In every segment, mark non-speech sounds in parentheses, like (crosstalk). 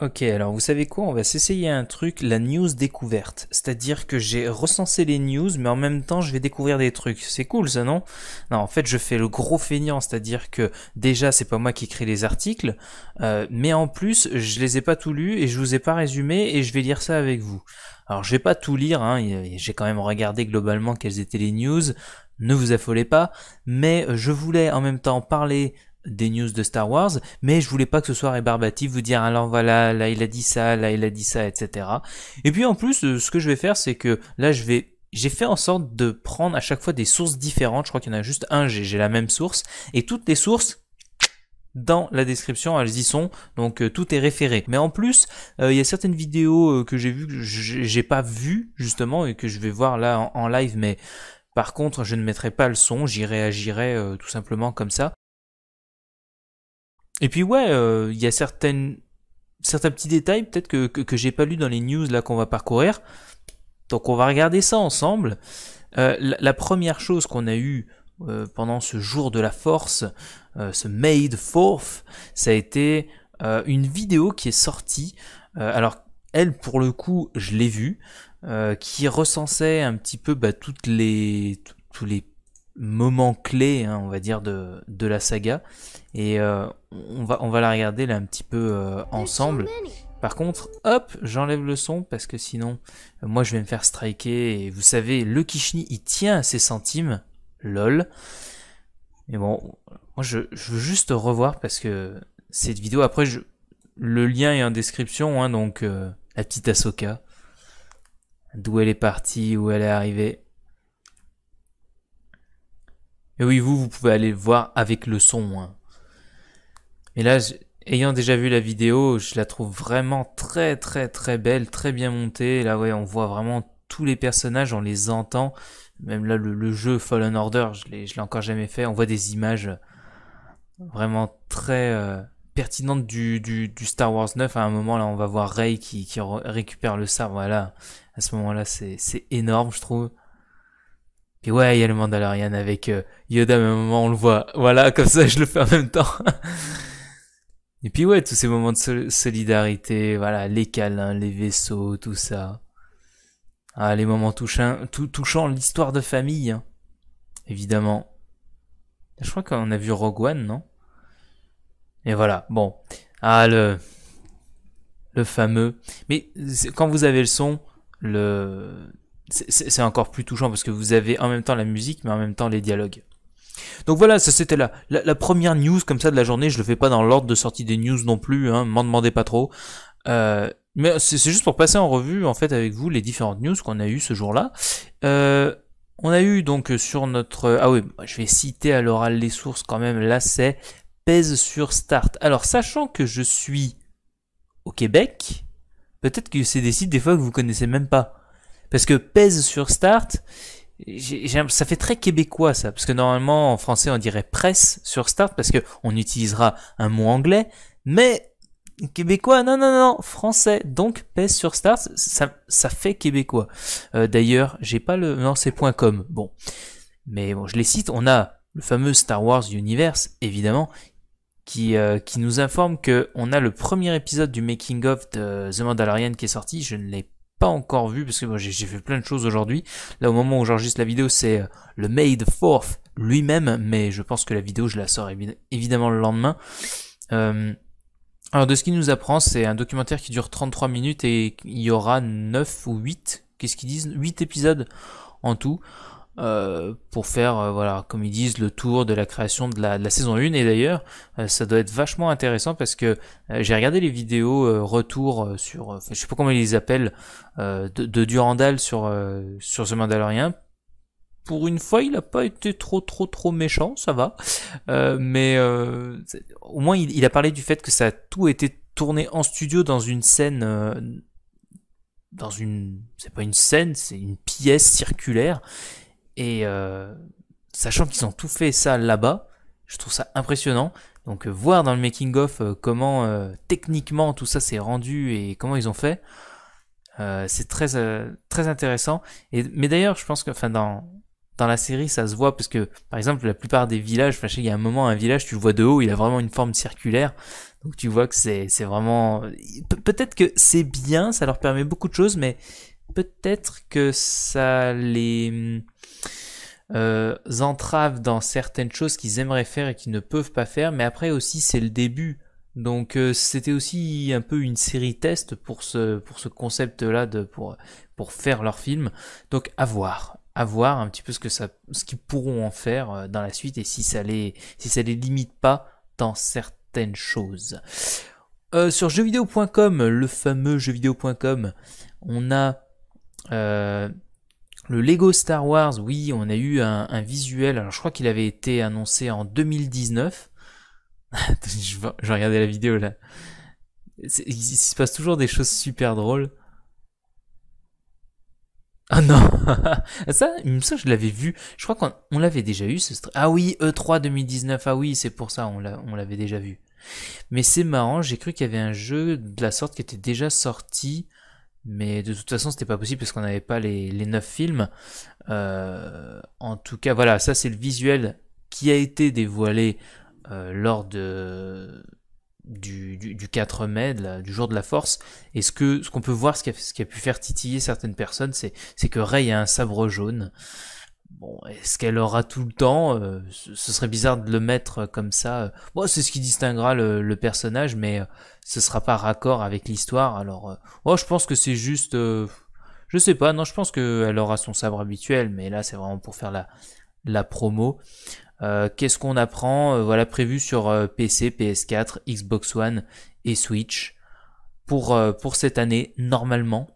Ok, alors vous savez quoi, on va s'essayer un truc, la news découverte. C'est-à-dire que j'ai recensé les news, mais en même temps je vais découvrir des trucs. C'est cool ça, non Non, en fait je fais le gros feignant, c'est-à-dire que déjà c'est pas moi qui crée les articles, euh, mais en plus je les ai pas tous lus et je vous ai pas résumé et je vais lire ça avec vous. Alors je vais pas tout lire, hein, j'ai quand même regardé globalement quelles étaient les news, ne vous affolez pas, mais je voulais en même temps parler des news de Star Wars, mais je voulais pas que ce soit rébarbatif, vous dire alors voilà, là il a dit ça, là il a dit ça, etc. Et puis en plus, euh, ce que je vais faire, c'est que là je vais j'ai fait en sorte de prendre à chaque fois des sources différentes. Je crois qu'il y en a juste un, j'ai la même source. Et toutes les sources, dans la description, elles y sont, donc euh, tout est référé. Mais en plus, euh, il y a certaines vidéos que j'ai vues, que j'ai pas vues justement, et que je vais voir là en live, mais par contre, je ne mettrai pas le son, j'y réagirai tout simplement comme ça. Et puis ouais, il euh, y a certaines, certains petits détails peut-être que, que, que j'ai pas lu dans les news là qu'on va parcourir. Donc on va regarder ça ensemble. Euh, la, première chose qu'on a eue euh, pendant ce jour de la force, ce Made Fourth, ça a été une vidéo qui est sortie. alors elle, pour le coup, je l'ai vue, qui recensait un petit peu bah, toutes les, tous les moment clé, hein, on va dire, de, de la saga. Et euh, on, va, on va la regarder là un petit peu euh, ensemble. Par contre, hop, j'enlève le son parce que sinon, euh, moi je vais me faire striker. Et vous savez, le Kishni, il tient à ses centimes. Lol. Mais bon, moi je, je veux juste revoir parce que cette vidéo, après, je, le lien est en description. Hein, donc, la petite Ahsoka. D'où elle est partie, où elle est arrivée. Et oui, vous, vous pouvez aller voir avec le son. Mais hein. Et là, ayant déjà vu la vidéo, je la trouve vraiment très très très belle, très bien montée. Là, ouais, on voit vraiment tous les personnages, on les entend. Même là, le, jeu Fallen Order, je l'ai, je l'ai encore jamais fait. On voit des images vraiment très euh, pertinentes du, du, du, Star Wars 9. À un moment, là, on va voir Rey qui, qui récupère le sabre. Voilà, à ce moment-là, c'est énorme, je trouve. Puis ouais, il y a le Mandalorian avec euh, Yoda, mais au un moment on le voit. Voilà, (laughs) comme ça je le fais en même temps. Et puis ouais, tous ces moments de solidarité, voilà, les câlins, les vaisseaux, tout ça. Ah, les moments touchants, tout touchant l'histoire de famille, hein. évidemment. Je crois qu'on a vu Rogue One, non Et voilà, bon. Ah, le... Le fameux... Mais quand vous avez le son, le c'est encore plus touchant parce que vous avez en même temps la musique mais en même temps les dialogues. Donc voilà, ça c'était la, première news comme ça de la journée. Je le fais pas dans l'ordre de sortie des news non plus, hein. m'en demandez pas trop. Euh, mais c'est juste pour passer en revue en fait avec vous les différentes news qu'on a eues ce jour-là. Euh, on a eu donc sur notre... Ah oui, bah, je vais citer à l'oral les sources quand même. Là c'est pèse sur start. Alors sachant que je suis au Québec, peut-être que c'est des sites des fois que vous connaissez même pas. Parce que pèse sur start, ça fait très québécois ça, parce que normalement en français on dirait presse sur start parce que on utilisera un mot anglais, mais québécois, non, non, non, français. Donc, pèse sur start, ça, ça fait québécois. Euh, d'ailleurs, j'ai pas le. Non, c'est .com. Bon. Mais bon, je les cite. On a le fameux Star Wars Universe, évidemment, qui, euh, qui nous informe que on a le premier épisode du making of The Mandalorian qui est sorti. Je ne l'ai encore vu, parce que moi j'ai fait plein de choses aujourd'hui. Là, au moment où j'enregistre la vidéo, c'est euh, le Made Fourth lui-même, mais je pense que la vidéo, je la sors évidemment le lendemain. Euh, alors, de ce qu'il nous apprend, c'est un documentaire qui dure 33 minutes et il y aura 9 ou 8, qu'est-ce qu'ils disent 8 épisodes en tout. Euh, pour faire, euh, voilà, comme ils disent, le tour de la création de la, saison 1. Et d'ailleurs, euh, ça doit être vachement intéressant parce que j'ai regardé les vidéos retour sur, je sais pas comment ils les appellent, de, Durandal sur, sur ce Mandalorian. Pour une fois, il a pas été trop trop trop méchant, ça va. mais au moins, il, il, a parlé du fait que ça a tout été tourné en studio dans une scène dans une c'est pas une scène c'est une pièce circulaire et euh, sachant qu'ils ont tout fait ça là-bas, je trouve ça impressionnant. Donc euh, voir dans le making of euh, comment techniquement tout ça s'est rendu et comment ils ont fait, c'est très très intéressant. Et mais d'ailleurs, je pense que enfin dans dans la série, ça se voit parce que par exemple la plupart des villages, enfin, il y a un moment un village, tu le vois de haut, il a vraiment une forme circulaire. Donc tu vois que c'est c'est vraiment peut-être que c'est bien, ça leur permet beaucoup de choses, mais peut-être que ça les euh, entrave dans certaines choses qu'ils aimeraient faire et qu'ils ne peuvent pas faire, mais après aussi c'est le début. Donc euh, c'était aussi un peu une série test pour ce, pour ce concept-là, de pour, pour faire leur film. Donc à voir, à voir un petit peu ce que ça, ce qu'ils pourront en faire euh, dans la suite et si ça les, si ça les limite pas dans certaines choses. sur jeuxvideo.com, le fameux jeuxvideo.com, on a euh, le Lego Star Wars, oui, on a eu un, visuel. Alors, je crois qu'il avait été annoncé en 2019. (laughs) je, vais, je la vidéo là. Il, se passe toujours des choses super drôles. Ah non (laughs) Ça, il me semble que je l'avais vu. Je crois qu'on l'avait déjà eu Ah oui, E3 2019. Ah oui, c'est pour ça, on, on l'avait déjà vu. Mais c'est marrant, j'ai cru qu'il y avait un jeu de la sorte qui était déjà sorti mais de toute façon, c'était pas possible parce qu'on n'avait pas les, les 9 films. Euh, en tout cas, voilà, ça c'est le visuel qui a été dévoilé euh, lors de, du, du, 4 mai, du jour de la force. Et ce que ce qu'on peut voir, ce qui, a, ce qui a pu faire titiller certaines personnes, c'est que Ray a un sabre jaune. Bon, est-ce qu'elle aura tout le temps euh, Ce serait bizarre de le mettre comme ça. Euh. Bon, c'est ce qui distinguera le, personnage, mais euh, ce sera pas raccord avec l'histoire. Alors, oh, je pense que c'est juste, je sais pas. Non, je pense qu'elle aura son sabre habituel, mais là, c'est vraiment pour faire la la promo. Qu'est-ce qu'on apprend Voilà, prévu sur PC, PS4, Xbox One et Switch pour pour cette année normalement.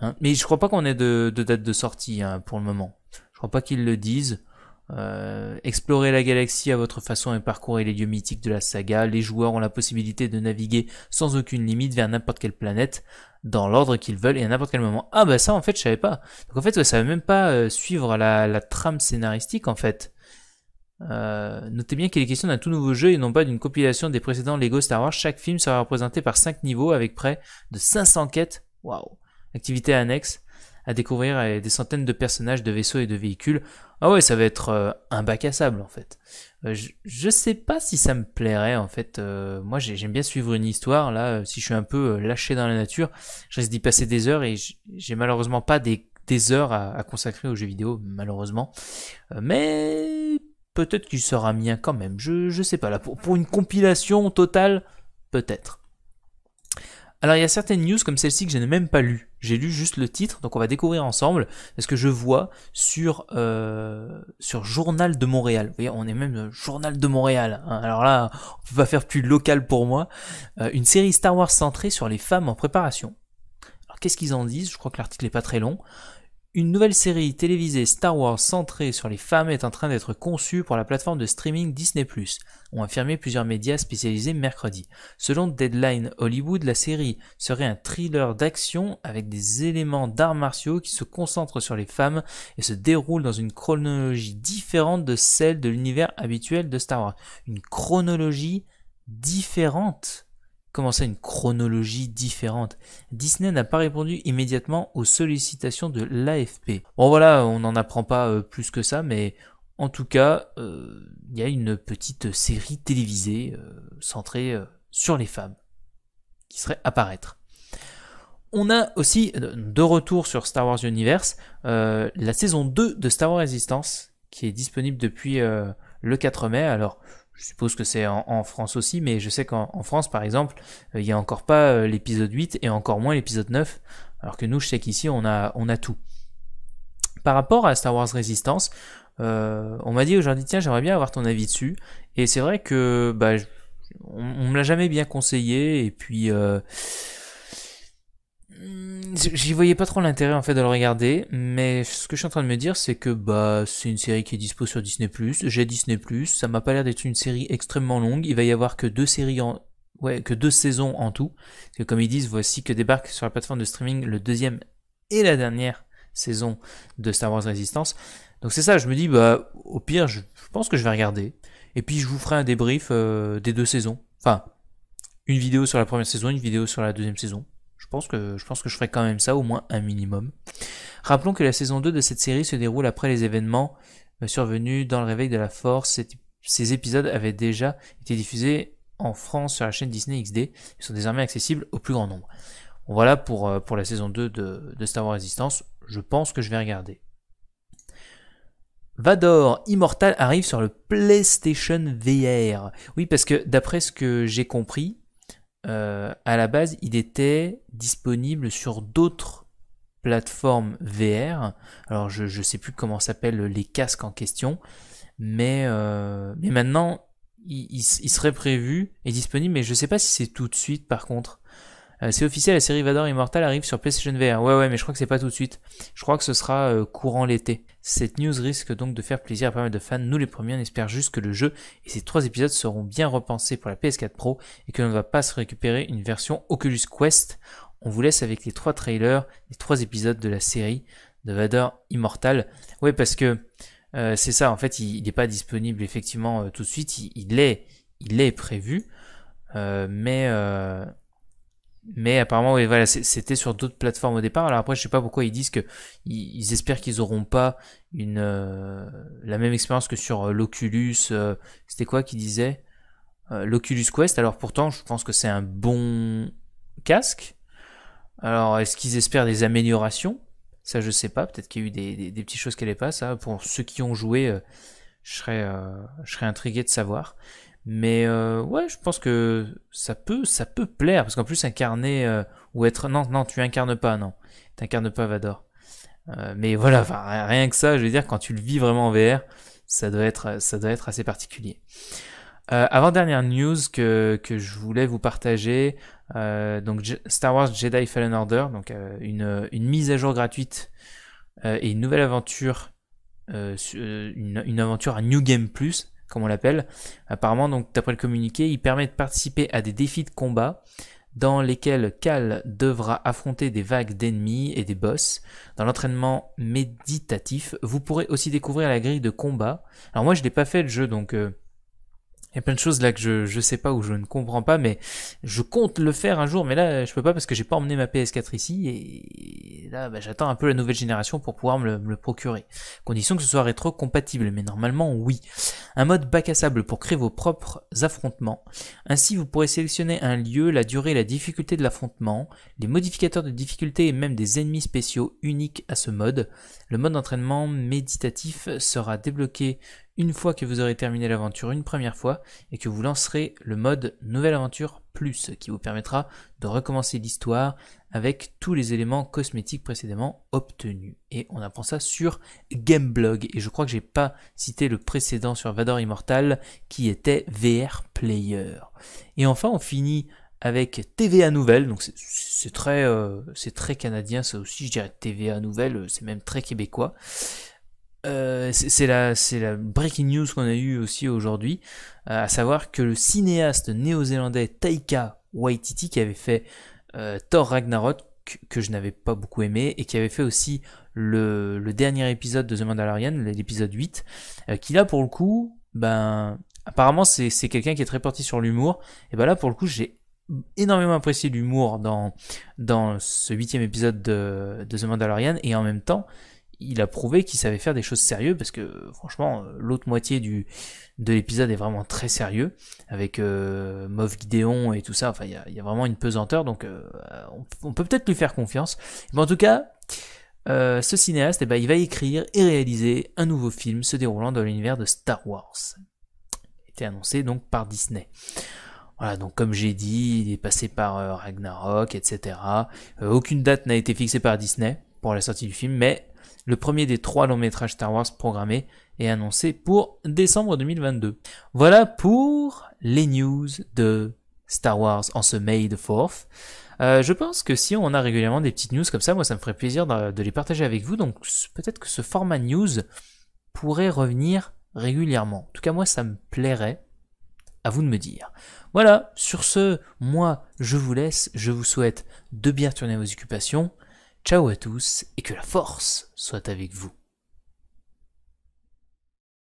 Hein. mais je crois pas qu'on ait de, date de sortie hein, pour le moment crois pas qu'ils le disent. Euh, explorez la galaxie à votre façon et parcourez les lieux mythiques de la saga. Les joueurs ont la possibilité de naviguer sans aucune limite vers n'importe quelle planète dans l'ordre qu'ils veulent et à n'importe quel moment. Ah bah ça en fait je savais pas. Donc en fait ça va même pas euh, suivre la, trame scénaristique en fait. Euh, notez bien qu'il est question d'un tout nouveau jeu et non pas d'une compilation des précédents Lego Star Wars. Chaque film sera représenté par 5 niveaux avec près de 500 quêtes. Waouh. Activité annexe à découvrir des centaines de personnages, de vaisseaux et de véhicules. Ah ouais, ça va être euh, un bac à sable en fait. Euh, je, sais pas si ça me plairait en fait. Euh, moi j'aime bien suivre une histoire. Là, si je suis un peu lâché dans la nature, je risque d'y passer des heures et j'ai malheureusement pas des, heures à, consacrer aux jeux vidéo, malheureusement. mais peut-être qu'il sera mien quand même. Je, je sais pas. Là, pour une compilation totale, peut-être. Alors il y a certaines news comme celle-ci que je n'ai même pas lues. J'ai lu juste le titre, donc on va découvrir ensemble ce que je vois sur, euh, sur Journal de Montréal. Vous voyez, on est même Journal de Montréal. Hein. Alors là, on va faire plus local pour moi. Euh, une série Star Wars centrée sur les femmes en préparation. Alors qu'est-ce qu'ils en disent Je crois que l'article n'est pas très long. Une nouvelle série télévisée Star Wars centrée sur les femmes est en train d'être conçue pour la plateforme de streaming Disney+, ont affirmé plusieurs médias spécialisés mercredi. Selon Deadline Hollywood, la série serait un thriller d'action avec des éléments d'arts martiaux qui se concentrent sur les femmes et se déroule dans une chronologie différente de celle de l'univers habituel de Star Wars. Une chronologie différente Comment ça, une chronologie différente Disney n'a pas répondu immédiatement aux sollicitations de l'AFP. Bon voilà, on n'en apprend pas euh, plus que ça, mais en tout cas, euh, il y a une petite série télévisée euh, centrée sur les femmes qui serait à On a aussi, de retour sur Star Wars Universe, la saison 2 de Star Wars Resistance qui est disponible depuis le 4 mai. Alors, je suppose que c'est en, France aussi, mais je sais qu'en France, par exemple, euh, il n'y a encore pas euh, l'épisode 8 et encore moins l'épisode 9, alors que nous, je sais qu'ici, on a, on a tout. Par rapport à Star Wars Resistance, euh, on m'a dit aujourd'hui, tiens, j'aimerais bien avoir ton avis dessus, et c'est vrai que bah, on, on me l'a jamais bien conseillé, et puis j'y voyais pas trop l'intérêt en fait de le regarder, mais ce que je suis en train de me dire, c'est que bah c'est une série qui est dispo sur Disney+. Plus J'ai Disney+. Ça m'a pas l'air d'être une série extrêmement longue. Il va y avoir que deux séries en ouais que deux saisons en tout. comme ils disent, voici que débarque sur la plateforme de streaming le deuxième et la dernière saison de Star Wars Resistance. Donc c'est ça. Je me dis bah au pire, je, pense que je vais regarder. Et puis je vous ferai un débrief euh, des deux saisons. Enfin, une vidéo sur la première saison, une vidéo sur la deuxième saison. Je pense, que, je pense que je ferai quand même ça, au moins un minimum. Rappelons que la saison 2 de cette série se déroule après les événements euh, survenus dans le réveil de la force. Ces épisodes avaient déjà été diffusés en France sur la chaîne Disney XD. Ils sont désormais accessibles au plus grand nombre. Voilà pour, euh, pour la saison 2 de, de Star Wars Resistance. Je pense que je vais regarder. Vador Immortal arrive sur le PlayStation VR. Oui, parce que d'après ce que j'ai compris, euh, à la base, il était disponible sur d'autres plateformes VR. Alors, je ne sais plus comment s'appellent les casques en question, mais, euh, mais maintenant, il, serait prévu et disponible, mais je ne sais pas si c'est tout de suite par contre. Euh, c'est officiel, la série Vador Immortal arrive sur PlayStation VR. Ouais, ouais, mais je crois que c'est pas tout de suite. Je crois que ce sera euh, courant l'été. Cette news risque donc de faire plaisir à pas mal de fans. Nous les premiers, on espère juste que le jeu et ses trois épisodes seront bien repensés pour la PS4 Pro et que l'on ne va pas se récupérer une version Oculus Quest. On vous laisse avec les trois trailers, les trois épisodes de la série de Vador Immortal. Ouais, parce que euh, c'est ça, en fait, il n'est pas disponible effectivement tout de suite. Il, est, il est prévu, euh, mais mais apparemment, voilà, c'était sur d'autres plateformes au départ. Alors après, je sais pas pourquoi ils disent que ils, espèrent qu'ils n'auront pas une euh, la même expérience que sur euh, l'Oculus. Euh, c'était quoi qu'ils disaient L'Oculus Quest. Alors pourtant, je pense que c'est un bon casque. Alors, est-ce qu'ils espèrent des améliorations Ça, je sais pas. Peut-être qu'il y a eu des, petites choses qui n'allaient pas. Ça, pour ceux qui ont joué, je serais je serais intrigué de savoir. Mais euh, ouais, je pense que ça peut, ça peut plaire, parce qu'en plus incarner euh, ou être, non, non, tu incarnes pas, non, t'incarnes pas Vador. Euh, mais voilà, rien que ça, je veux dire, quand tu le vis vraiment en VR, ça doit être, ça doit être assez particulier. avant dernière news que, je voulais vous partager, donc Star Wars Jedi Fallen Order, donc une, mise à jour gratuite et une nouvelle aventure, une, une aventure à New Game Plus, comme on l'appelle. Apparemment, donc d'après le communiqué, il permet de participer à des défis de combat dans lesquels Cal devra affronter des vagues d'ennemis et des boss. Dans l'entraînement méditatif, vous pourrez aussi découvrir la grille de combat. Alors moi je l'ai pas fait le jeu, donc euh, il y a plein de choses là que je je sais pas ou je ne comprends pas, mais je compte le faire un jour. Mais là, je peux pas parce que j'ai pas emmené ma PS4 ici et là, bah, j'attends un peu la nouvelle génération pour pouvoir me le, procurer. Condition que ce soit rétro-compatible, mais normalement oui. Un mode bac à sable pour créer vos propres affrontements. Ainsi, vous pourrez sélectionner un lieu, la durée, la difficulté de l'affrontement, les modificateurs de difficulté et même des ennemis spéciaux uniques à ce mode. Le mode d'entraînement méditatif sera débloqué une fois que vous aurez terminé l'aventure une première fois et que vous lancerez le mode Nouvelle Aventure Plus qui vous permettra de recommencer l'histoire avec tous les éléments cosmétiques précédemment obtenus. Et on apprend ça sur Gameblog. Et je crois que j'ai pas cité le précédent sur Vador Immortal qui était VR Player. Et enfin, on finit avec TVA Nouvelle, donc c'est très, euh, c'est très canadien, ça aussi je dirais TVA Nouvelle, euh, c'est même très québécois. Euh, c'est la, breaking news qu'on a eu aussi aujourd'hui, euh, à savoir que le cinéaste néo-zélandais Taika Waititi, qui avait fait euh, Thor Ragnarok, que je n'avais pas beaucoup aimé, et qui avait fait aussi le, dernier épisode de The Mandalorian, l'épisode 8, qui là pour le coup, ben apparemment c'est quelqu'un qui est très parti sur l'humour, et ben là pour le coup j'ai énormément apprécié l'humour dans, dans ce huitième épisode de The Mandalorian, et en même temps, il a prouvé qu'il savait faire des choses sérieuses parce que franchement euh, l'autre moitié du de l'épisode est vraiment très sérieux avec euh, Moff Gideon et tout ça enfin il y a, vraiment une pesanteur donc euh, on, peut peut-être lui faire confiance mais en tout cas euh, ce cinéaste eh ben, il va écrire et réaliser un nouveau film se déroulant dans l'univers de Star Wars était annoncé donc par Disney voilà, donc comme j'ai dit, il est passé par Ragnarok, etc. aucune date n'a été fixée par Disney pour la sortie du film, mais le premier des trois longs métrages Star Wars programmés et annoncé pour décembre 2022. Voilà pour les news de Star Wars en ce May the 4 euh, je pense que si on a régulièrement des petites news comme ça, moi ça me ferait plaisir de, de les partager avec vous. Donc peut-être que ce format news pourrait revenir régulièrement. En tout cas moi ça me plairait. À vous de me dire. Voilà, sur ce, moi je vous laisse, je vous souhaite de bien tourner vos occupations Ciao à tous et que la force soit avec vous.